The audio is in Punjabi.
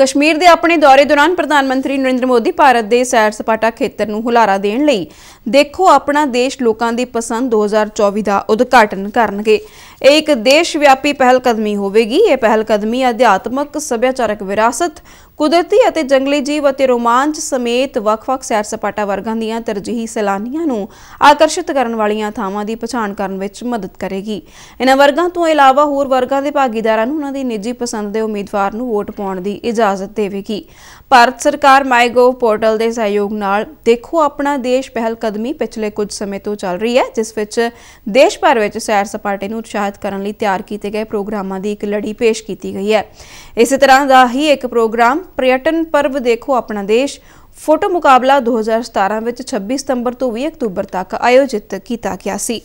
ਕਸ਼ਮੀਰ ਦੇ ਆਪਣੇ ਦੌਰੇ ਦੌਰਾਨ ਪ੍ਰਧਾਨ ਮੰਤਰੀ ਨਰਿੰਦਰ ਮੋਦੀ ਭਾਰਤ ਦੇ ਸੈਰ ਸਪਾਟਾ ਖੇਤਰ ਨੂੰ ਹੁਲਾਰਾ ਦੇਣ ਲਈ ਦੇਖੋ ਆਪਣਾ ਦੇਸ਼ ਲੋਕਾਂ ਦੀ ਪਸੰਦ 2024 ਦਾ ਉਦਘਾਟਨ ਕਰਨਗੇ ਇਹ ਇੱਕ ਦੇਸ਼ ਵਿਆਪੀ ਪਹਿਲ ਕਦਮੀ ਹੋਵੇਗੀ ਇਹ ਪਹਿਲ ਕਦਮੀ ਅਧਿਆਤਮਕ ਸੱਭਿਆਚਾਰਕ ਵਿਰਾਸਤ ਕੁਦਰਤੀ ਅਤੇ ਜੰਗਲੀ ਜੀਵ ਅਤੇ ਰੋਮਾਂਚ ਸਮੇਤ ਵੱਖ-ਵੱਖ ਸੈਰ ਸਪਾਟਾ ਵਰਗਾਂ ਦੀਆਂ ਤਰਜੀਹੀ ਸੈਲਾਨੀਆਂ ਨੂੰ ਆਕਰਸ਼ਿਤ ਕਰਨ ਵਾਲੀਆਂ ਥਾਵਾਂ ਦੀ ਪਛਾਣ ਕਰਨ ਵਿੱਚ ਮਦਦ ਕਰੇਗੀ ਇਹਨਾਂ ਵਰਗਾਂ ਤੋਂ ਇਲਾਵਾ ਹੋਰ ਵਰਗਾਂ ਦੇ ਭਾਗੀਦਾਰਾਂ ਨੂੰ ਉਹਨਾਂ ਦੀ ਨਿੱਜੀ ਪਸੰਦ ਦੇ ਉਮੀਦਵਾਰ ਨੂੰ ਵੋਟ ਪਾਉਣ ਦੀ ਇਜਾਜ਼ਤ ਇਜਾਜ਼ਤ ਦੇਵੇਗੀ ਭਾਰਤ ਸਰਕਾਰ ਮਾਈਗੋ ਪੋਰਟਲ ਦੇ ਸਹਿਯੋਗ ਨਾਲ ਦੇਖੋ ਆਪਣਾ ਦੇਸ਼ ਪਹਿਲ ਕਦਮੀ ਪਿਛਲੇ ਕੁਝ ਸਮੇਂ ਤੋਂ ਚੱਲ ਰਹੀ ਹੈ ਜਿਸ ਵਿੱਚ ਦੇਸ਼ ਭਰ ਵਿੱਚ ਸੈਰ ਸਪਾਟੇ ਨੂੰ ਉਤਸ਼ਾਹਿਤ ਕਰਨ ਲਈ ਤਿਆਰ ਕੀਤੇ ਗਏ ਪ੍ਰੋਗਰਾਮਾਂ ਦੀ ਇੱਕ ਲੜੀ ਪੇਸ਼ ਕੀਤੀ ਗਈ ਹੈ ਇਸੇ ਤਰ੍ਹਾਂ ਦਾ ਹੀ ਇੱਕ ਪ੍ਰੋਗਰਾਮ ਪ੍ਰਯਟਨ ਪਰਵ ਦੇਖੋ ਆਪਣਾ ਦੇਸ਼ ਫੋਟੋ ਮੁਕਾਬਲਾ 2017 ਵਿੱਚ 26 ਸਤੰਬਰ ਤੋਂ 20 ਅਕਤੂਬਰ ਤੱਕ ਆਯੋਜਿਤ ਕੀਤਾ ਗਿਆ ਸੀ